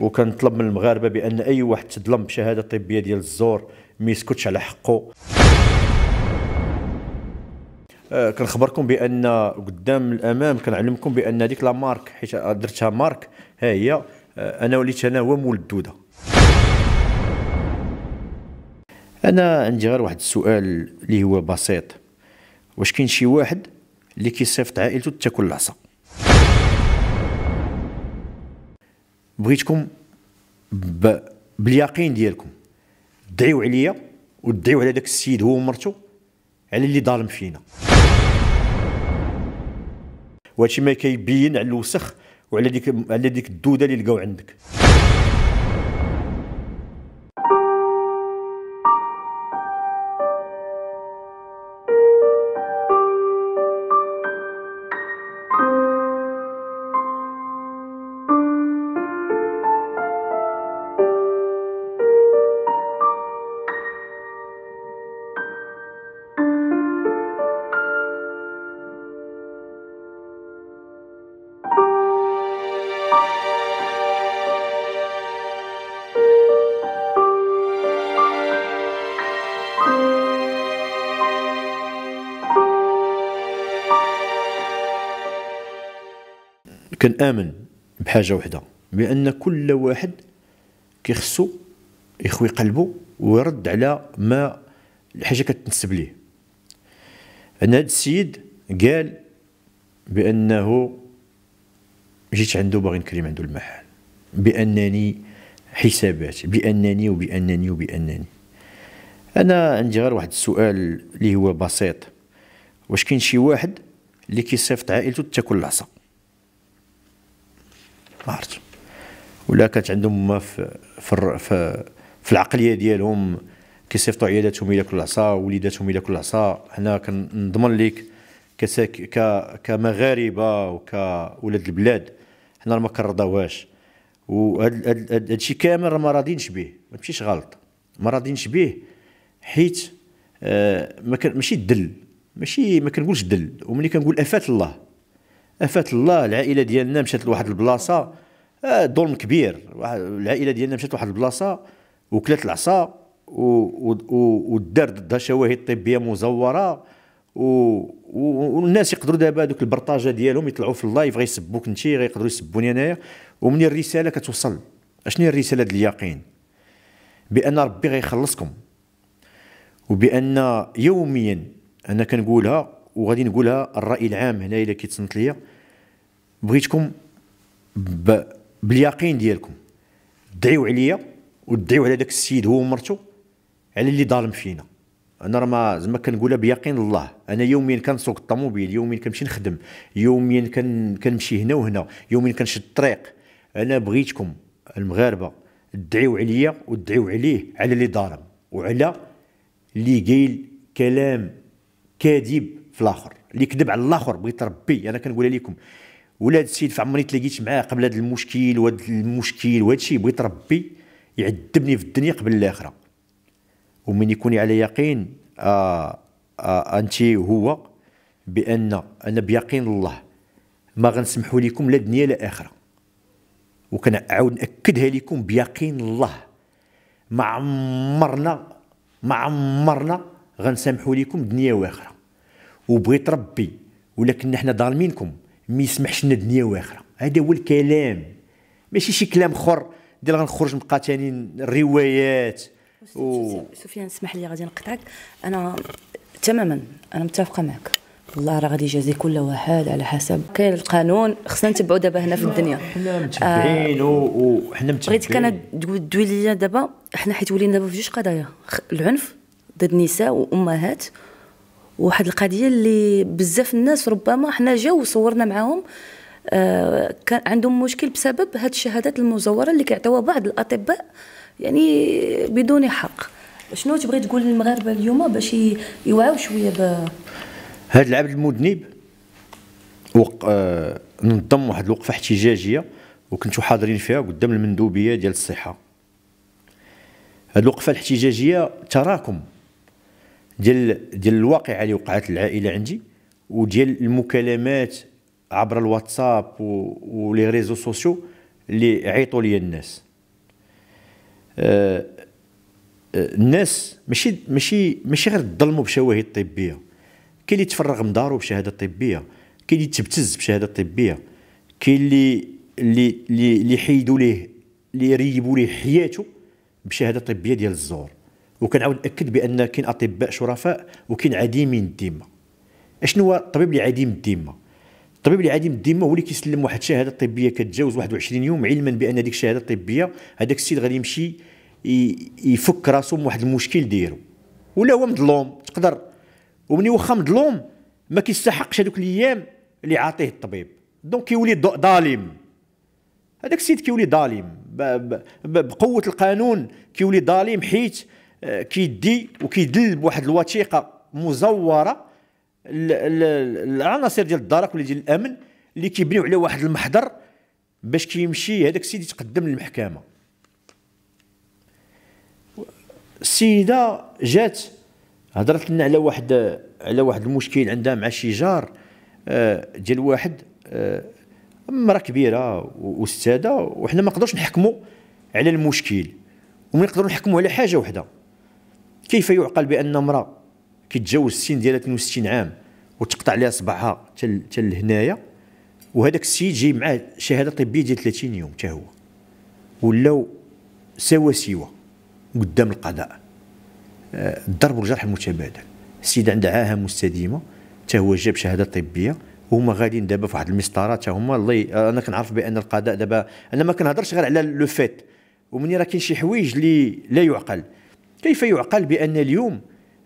وكنطلب من المغاربه بان اي واحد تظلم بشهاده طبيه ديال الزور ما يسكتش على حقه آه كنخبركم بان قدام الامام كنعلمكم بان هذيك لا مارك حيت درتها مارك ها هي آه انا وليت انا هو مول الدوده انا عندي غير واحد السؤال اللي هو بسيط واش كاين شي واحد اللي كيصيفط عائلته تاكل العصا بغيتكم ب... باليقين ديالكم دعيو عليا ودعيو على داك السيد هو ومرته على اللي ظالم فينا وهادشي ما كيبين على الوسخ وعلى ديك على ديك الدوده اللي لقاو عندك كنامن بحاجه وحده بان كل واحد كيخصو يخوي قلبه ويرد على ما الحاجه كتنسب ليه ان هذا السيد قال بانه جيت عنده باغي نكريم عنده المحل بانني حسابات بانني وبانني وبانني انا عندي غير واحد السؤال اللي هو بسيط واش كاين شي واحد اللي كيصيفط عائلته تاكل العصا عرفت ولا كانت عندهم ما في في, في, في العقليه ديالهم كيصيفطوا عيالاتهم ياكلوا العصا وليداتهم ياكلوا العصا حنا كنضمن لك كساك ك كمغاربه وكولاد البلاد حنا ما كنرضاوهاش وهاد الشيء كامل راه ما راضينش به ما تمشيش غلط ما راضينش به حيت آه، ما ماشي الدل ماشي ما كنقولش الدل وملي كنقول افات الله افات الله العائله ديالنا مشات لواحد البلاصه آه، ظلم كبير العائله ديالنا مشات لواحد البلاصه وكلات العصا والدار ضدها شواهد طبيه مزوره و... والناس يقدروا دابا هذوك البرطاجه ديالهم يطلعوا في اللايف غيسبوك انت غيقدروا يسبوني انايا ومن الرساله كتوصل اشنو هي الرساله ديال اليقين بان ربي غيخلصكم وبان يوميا انا كنقولها وغادي نقولها الراي العام هنا الا كيتصنت ليا بغيتكم ب... باليقين ديالكم دعيو عليا ودعيو على داك السيد هو ومرته على اللي ظالم فينا انا راه ما زعما كنقولها بيقين الله انا يوميا كنسوق الطوموبيل يوميا كنمشي نخدم يوميا كن كنمشي هنا وهنا يوميا كنشد الطريق انا بغيتكم المغاربه دعيو عليا ودعيو عليه على اللي ظالم وعلى اللي قايل كلام كاذب في الاخر اللي كذب على الاخر بغيت ربي انا كنقولها لكم ولاد السيد في عمري تلاقيت معاه قبل هذا المشكل وهذا المشكل وهذا الشيء بغيت ربي يعذبني في الدنيا قبل الاخره ومن يكون على يقين آه آه انت هو بان انا بيقين الله ما غنسمحوا لكم لا دنيا لا اخره وكنعاود ناكدها لكم بيقين الله ما عمرنا ما عمرنا غنسامحوا لكم دنيا واخره وبغيت ربي ولكن حنا ظالمينكم ما يسمحش لنا دنيا واخره هذا هو الكلام ماشي شي كلام اخر ديال غنخرج نبقى ثاني الروايات و... سفيان اسمح لي غادي نقطعك انا تماما انا متفقه معك الله راه غادي يجازي كل واحد على حسب كاين القانون خصنا نتبعوا دابا هنا في الدنيا حنا متبعين آه وحنا متبعين بغيت كان دوي ليا دابا حنا حيت ولينا دابا في جوج قضايا العنف ضد النساء وامهات واحد القضيه اللي بزاف الناس ربما حنا جاو وصورنا معاهم آه، كان عندهم مشكل بسبب هاد الشهادات المزوره اللي كيعطيوها بعض الاطباء يعني بدون حق شنو تبغي تقول للمغاربه اليوم باش يوعوا شويه ب هذا العبد المذنب وق... آه... نظم واحد الوقفه احتجاجيه وكنتو حاضرين فيها قدام المندوبيه ديال الصحه هذه الوقفه الاحتجاجيه تراكم ديال ديال الواقعه اللي وقعت العائله عندي وديال المكالمات عبر الواتساب ولي ريزو سوسيو اللي عيطوا لي الناس آه،, آه الناس ماشي ماشي ماشي غير ظلموا بشواهد طبيه كاين اللي تفرغ من دارو بشهاده طبيه كاين اللي تبتز بشهاده طبيه كاين اللي اللي اللي حيدوا ليه اللي ريبوا ليه حياته بشهاده طبيه ديال الزور وكنعاود ناكد بان كاين اطباء شرفاء وكاين عديمين الدمه اشنو هو الطبيب اللي عديم الدمه الطبيب اللي عديم الدمه هو اللي كيسلم واحد الشهاده طبيه كتجاوز 21 يوم علما بان ديك الشهاده الطبيه هذاك السيد غادي يمشي يفك راسو من واحد المشكل ديرو ولا هو مظلوم تقدر ومني واخا مظلوم ما كيستحقش هذوك الايام اللي عاطيه الطبيب دونك كيولي ظالم هذاك السيد كيولي ظالم بقوه القانون كيولي ظالم حيت كيدي وكيدل بواحد الوثيقه مزوره العناصر ديال الدرك ولا ديال الامن اللي كيبنيو على واحد المحضر باش كيمشي هذاك السيد يتقدم للمحكمه السيده جات هضرت لنا على واحد على واحد المشكل عندها مع شي جار آه، ديال واحد آه، امراه كبيره واستاذه وحنا ما نقدروش نحكموا على المشكل وما نقدروا نحكموا على حاجه وحده كيف يعقل بان امراه كيتجاوز السن ديالها 62 عام وتقطع لها صباعها حتى لهنايا وهذاك السيد جاي معاه شهاده طبيه ديال 30 يوم حتى هو ولاو سوا سوا قدام القضاء آه، الضرب والجرح المتبادل السيد عنده عاهه مستديمه حتى هو جاب شهاده طبيه وهما غاديين دابا في واحد المسطره حتى هما الله آه، انا كنعرف بان القضاء دابا انا ما كنهضرش غير على لو فيت ومني راه كاين شي حوايج اللي لا يعقل كيف يعقل بان اليوم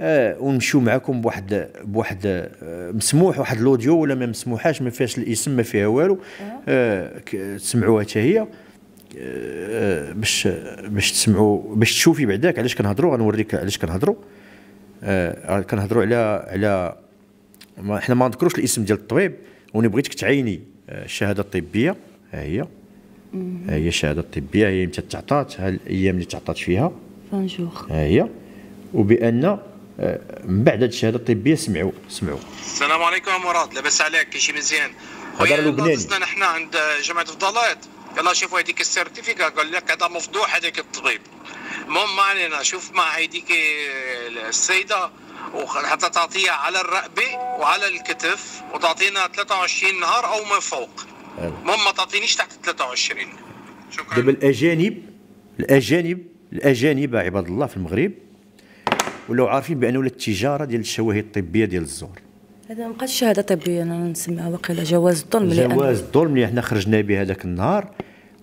آه ونمشيو معكم بواحد بواحد آه، مسموح واحد الاوديو ولا ما مسموحاش ما فيهاش الاسم ما فيها والو آه, آه، تسمعوها حتى هي آه باش باش تسمعوا باش تشوفي بعداك علاش كنهضروا غنوريك علاش كنهضروا آه كنهضروا على على ما حنا ما نذكروش الاسم ديال الطبيب وني بغيتك تعيني آه، الشهاده الطبيه ها هي ها هي الشهاده الطبيه هي متى تعطات ها الايام اللي تعطات فيها بونجور ها هي وبان من بعد هذه الشهاده الطبيه سمعوا سمعوا السلام عليكم مراد لاباس عليك شيء مزيان خويا لبناني نحن عند جامعه فضلات يلا شوفوا هذيك السيرتيفيكا قال لك هذا مفضوح هذاك الطبيب المهم ما علينا شوف مع هذيك السيده وحتى تعطيها على الرقبه وعلى الكتف وتعطينا 23 نهار او ما فوق المهم ما تعطينيش تحت 23 شكرا دابا الاجانب الاجانب الاجانب عباد الله في المغرب ولاو عارفين بان ولا التجاره ديال الشواهد الطبيه ديال الزور هذا ما بقاش شهاده طبيه انا نسميها واقيلا جواز الظلم جواز الظلم اللي حنا خرجنا به هذاك النهار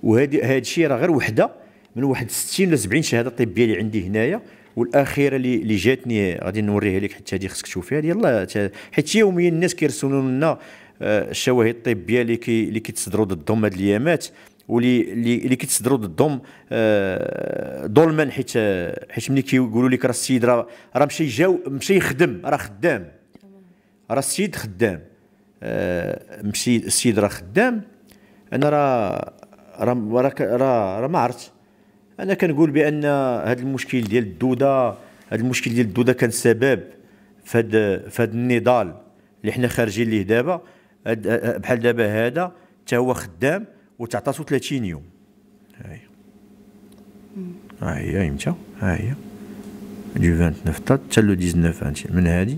وهذا هذا الشيء راه غير وحده من واحد 60 ولا 70 شهاده طبيه اللي عندي هنايا والاخيره اللي اللي جاتني غادي نوريها لك حتى هذه خصك تشوفيها يلا حيت يوميا الناس كيرسلوا لنا آه، الشواهد الطبيه اللي كي اللي كيتصدروا ضدهم هاد الايامات واللي اللي اللي كيتصدروا ضدهم آه، ظلما حيت آه، حيت ملي كيقولوا لك راه السيد راه راه مشى جا مشى يخدم راه خدام راه السيد خدام آه، مشي السيد راه خدام انا راه راه راه راه ما عرفت انا كنقول بان هذا المشكل ديال الدوده هذا المشكل ديال الدوده كان سبب في هذا في هذا النضال اللي حنا خارجين ليه دابا بحال دابا هذا حتى هو خدام وتعطاتو 30 يوم ها هي ها هي امتى ها هي دو 29 حتى لو 19 من هادي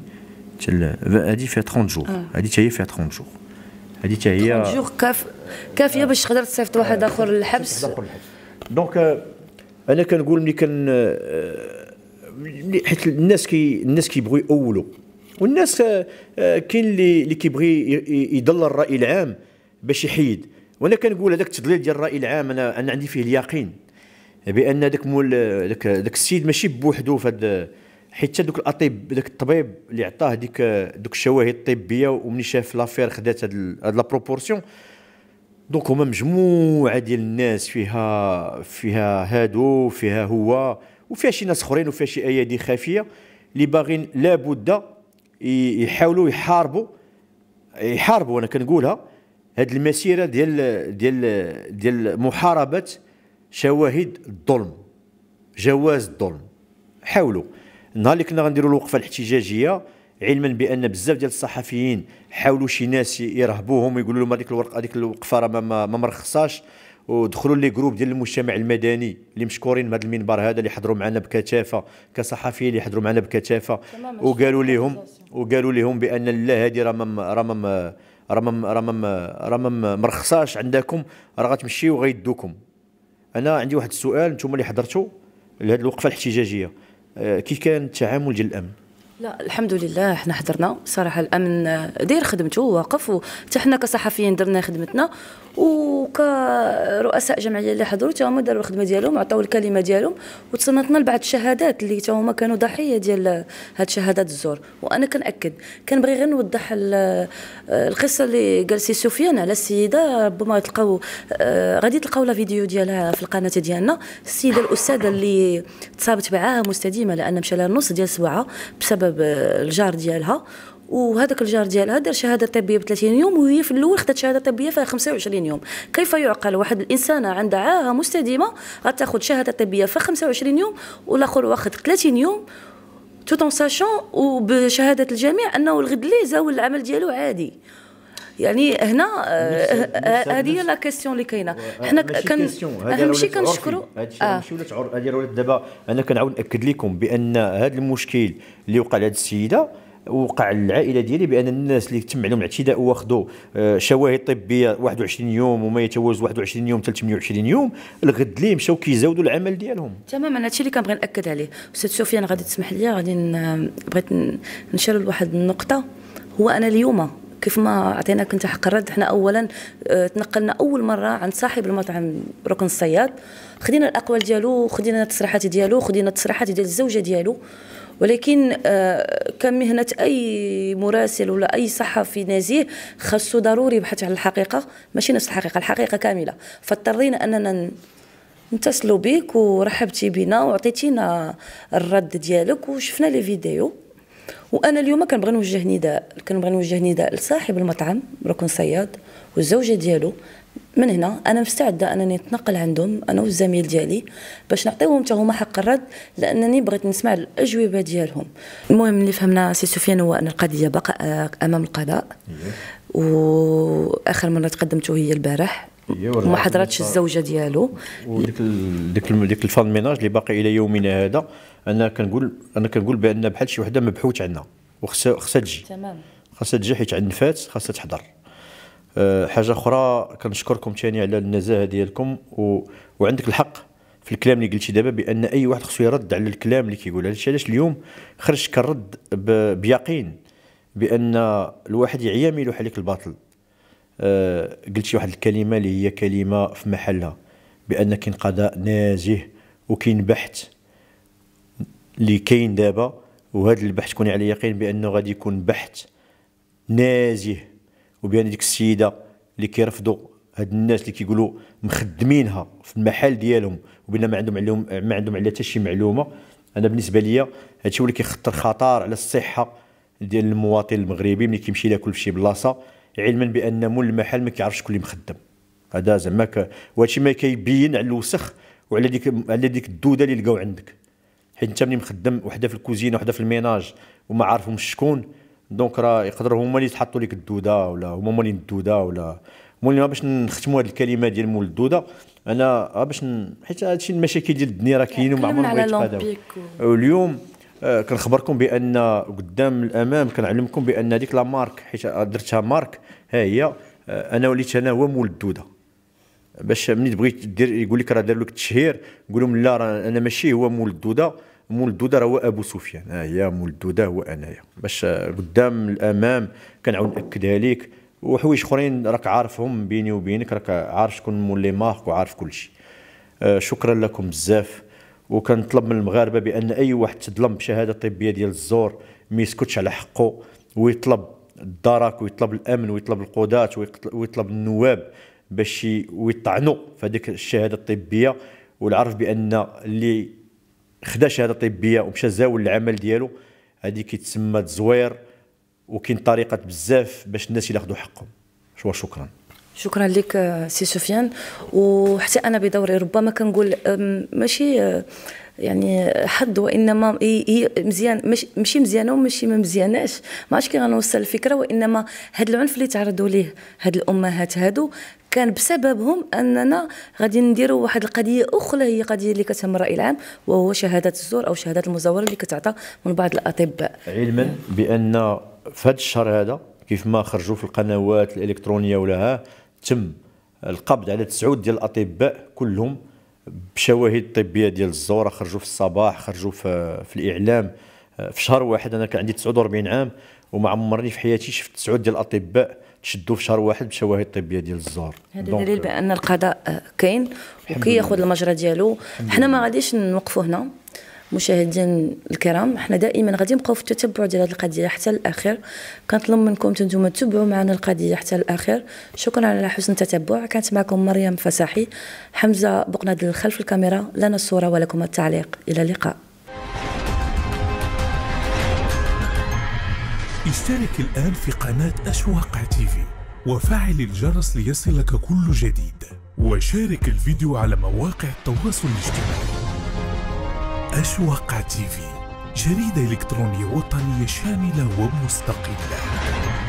حتى هادي فيها 30 آه. جور هادي حتى هي فيها 30 جور هادي حتى هي 30 جور كاف كافيه باش تقدر تصيفط واحد آه، اخر للحبس دونك آه، انا كنقول ملي كن حيت الناس كي الناس كيبغيو يأولوا والناس كاين اللي اللي كيبغي يضل الراي العام باش يحيد وانا كنقول هذاك التضليل ديال الراي العام انا انا عندي فيه اليقين بان ذاك مول ذاك ذاك السيد ماشي بوحدو في هذا حيت دوك الاطباء داك الطبيب اللي عطاه ديك دوك الشواهد الطبيه ومني شاف لافير خدات هاد هاد لابروبورسيون دونك هما مجموعه ديال الناس فيها فيها هادو فيها هو وفيها شي ناس اخرين وفيها شي ايادي خافيه اللي باغيين لابد يحاولوا يحاربوا يحاربوا انا كنقولها هذه المسيره ديال ديال ديال محاربه شواهد الظلم جواز الظلم حاولوا نهار اللي كنا غنديروا الوقفه الاحتجاجيه علما بان بزاف ديال الصحفيين حاولوا شي ناس يرهبوهم ويقولوا لهم هذيك الورقه هذيك الوقفه راه ما, ما مرخصاش ودخلوا لي جروب ديال المجتمع المدني اللي مشكورين بهذا المنبر هذا اللي حضروا معنا بكثافه كصحفيين اللي حضروا معنا بكثافه وقالوا لهم وقالوا لهم بان لا هذه راه راه راه راه راه مرخصاش عندكم راه غتمشيو غيدوكم انا عندي واحد السؤال نتوما اللي حضرتوا لهذه الوقفه الاحتجاجيه آه، كيف كان التعامل ديال الامن لا الحمد لله حنا حضرنا صراحه الامن داير خدمته واقف وحتى حنا كصحفيين درنا خدمتنا وكرؤساء جمعيه اللي حضروا تاهما داروا الخدمه ديالهم عطاو الكلمه ديالهم وتصنتنا لبعض الشهادات اللي تاهما كانوا ضحيه ديال هاد شهادات الزور وانا كناكد كنبغي غير نوضح القصه اللي قال سي سفيان على السيده ربما تلقاو آه، غادي تلقاو لا فيديو ديالها في القناه ديالنا السيده الاستاذه اللي تصابت معاها مستديمه لان مشى لها النص ديال صباعها بسبب آه، الجار ديالها وهذاك الجار ديالها دار شهاده طبيه ب 30 يوم وهي في الاول خدات شهاده طبيه فيها 25 يوم كيف يعقل واحد الانسانه عندها عاهه مستديمه غتاخذ شهاده طبيه في 25 يوم والاخر واخد 30 يوم توت اون ساشون وبشهاده الجميع انه الغد اللي زاول العمل ديالو عادي يعني هنا هذه هي لا كيسيون اللي كاينه حنا كان اهم شيء كنشكروا هادشي ولات عرف ولات دابا انا كنعاود ناكد لكم بان هذا المشكل اللي وقع لهذه السيده وقع العائله ديالي بان الناس اللي تم عليهم الاعتداء واخذوا آه، شواهد طبيه 21 يوم وما يتجاوز 21 يوم 28 يوم الغد ليه مشاو كيزاودوا العمل ديالهم تماما هذا الشيء اللي كنبغي ناكد عليه استاذ سفيان غادي تسمح لي غادي بغيت نشير لواحد النقطه هو انا اليوم كيف ما عطيناك انت حق الرد حنا اولا آه، تنقلنا اول مره عند صاحب المطعم ركن الصياد خدينا الاقوال ديالو خدينا التصريحات ديالو خدينا التصريحات ديال الزوجه ديالو ولكن آه، مهنة اي مراسل ولا اي صحفي نزيه خاصو ضروري يبحث على الحقيقه ماشي نفس الحقيقه الحقيقه كامله فاضطرينا اننا نتصلوا بك ورحبتي بنا وعطيتينا الرد ديالك وشفنا لي فيديو وانا اليوم كنبغي نوجه نداء كنبغي نوجه نداء لصاحب المطعم ركن صياد والزوجه ديالو من هنا انا مستعده انني نتنقل عندهم انا والزميل ديالي باش نعطيهم حتى حق الرد لانني بغيت نسمع الاجوبه ديالهم المهم اللي فهمنا سي سفيان هو ان القضيه بقى آه، امام القضاء إيه. واخر مره تقدمته هي البارح إيه، وما حضرتش الزوجه ديالو وديك ديك ديك الفان ميناج اللي باقي الى يومنا هذا انا كنقول انا كنقول بان بحال شي وحده مبحوت عنا وخصها تجي تمام خاصها تجي حيت عند فات خاصها تحضر أه، حاجه اخرى كنشكركم ثاني على النزاهه ديالكم و... وعندك الحق في الكلام اللي قلتي دابا بان اي واحد خصو يرد على الكلام اللي كيقول هادشي علاش اليوم خرجت كنرد ب... بيقين بان الواحد يعيا يلوح عليك الباطل أه قلتي واحد الكلمه اللي هي كلمه في محلها بان كاين قضاء نازه وكاين بحث اللي كاين دابا وهذا البحث كوني على يقين بانه غادي يكون بحث نازه وبين ديك السيده اللي كيرفضوا هاد الناس اللي كيقولوا مخدمينها في المحل ديالهم وبان ما عندهم عليهم ما عندهم عليها حتى شي معلومه انا بالنسبه ليا هادشي هو اللي كيخطر خطر على الصحه ديال المواطن المغربي ملي كيمشي ياكل في شي بلاصه علما بان مول المحل ما كيعرفش شكون اللي مخدم هذا زعما وهادشي ما كيبين على الوسخ وعلى ديك على ديك الدوده اللي لقاو عندك حيت انت ملي مخدم وحده في الكوزينه وحده في الميناج وما عارفهمش شكون دونك راه يقدروا هما اللي تحطوا لك الدوده ولا هما مولين الدوده ولا المهم باش نختموا هذه الكلمه ديال مول الدوده انا باش ن... حيت هادشي المشاكل ديال الدنيا راه كاينين وما عمرهم يتفاداو واليوم آه كنخبركم بان قدام الامام كنعلمكم بان هذيك لا مارك حيت درتها مارك ها هي آه انا وليت انا هو مول الدوده باش ملي تبغي دير يقول لك راه دار لك التشهير قول لهم لا راه انا ماشي هو مول الدوده مول الدوده هو ابو سفيان ها آه، هي مول الدوده هو انايا باش قدام الامام كنعاود ناكدها ليك وحوايج اخرين راك عارفهم بيني وبينك راك عارف شكون مول لي مارك وعارف كل شيء آه، شكرا لكم بزاف وكنطلب من المغاربه بان اي واحد تظلم بشهاده طبيه ديال الزور ما يسكتش على حقه ويطلب الدرك ويطلب الامن ويطلب القضاه ويطلب النواب باش ويطعنوا في هذيك الشهاده الطبيه والعرف بان اللي خدا شهاده طبيه ومشى زاول العمل ديالو هذه كيتسمى تزوير وكاين طريقه بزاف باش الناس ياخذوا حقهم شكرا شكرا لك آه، سي سفيان وحتى انا بدوري ربما كنقول ماشي آه، يعني حد وانما هي مزيان ماشي مزيانه وماشي ما مزياناش ما عرفتش كي غنوصل الفكره وانما هذا العنف اللي تعرضوا ليه هاد الامهات هادو كان بسببهم اننا غادي نديروا واحد القضيه اخرى هي قضيه اللي كتهم الراي العام وهو شهاده الزور او شهاده المزاوره اللي كتعطى من بعض الاطباء علما بان في هذا الشهر هذا كيف ما خرجوا في القنوات الالكترونيه ولا ها تم القبض على تسعود ديال الاطباء كلهم بشواهد طبيه ديال الزوره خرجوا في الصباح خرجوا في, في الاعلام آه، في شهر واحد انا كان عندي 49 عام وما عمرني في حياتي شفت تسعود ديال الاطباء تشدوا في شهر واحد بشواهد طبيه ديال الزور هذا دليل آه، بان القضاء آه، كاين وكياخذ المجرى ديالو حنا ما غاديش نوقفوا هنا مشاهدين الكرام حنا دائما غادي نبقاو في التتبع ديال هذه القضيه حتى الاخر كنطلب منكم تنتوما تتبعوا معنا القضيه حتى الاخر شكرا على حسن التتبع كانت معكم مريم فساحي حمزه بقناد الخلف الكاميرا لنا الصوره ولكم التعليق الى اللقاء اشترك الان في قناه اشواق في وفعل الجرس ليصلك كل جديد وشارك الفيديو على مواقع التواصل الاجتماعي أشواق تي في جريدة إلكترونية وطنية شاملة ومستقلة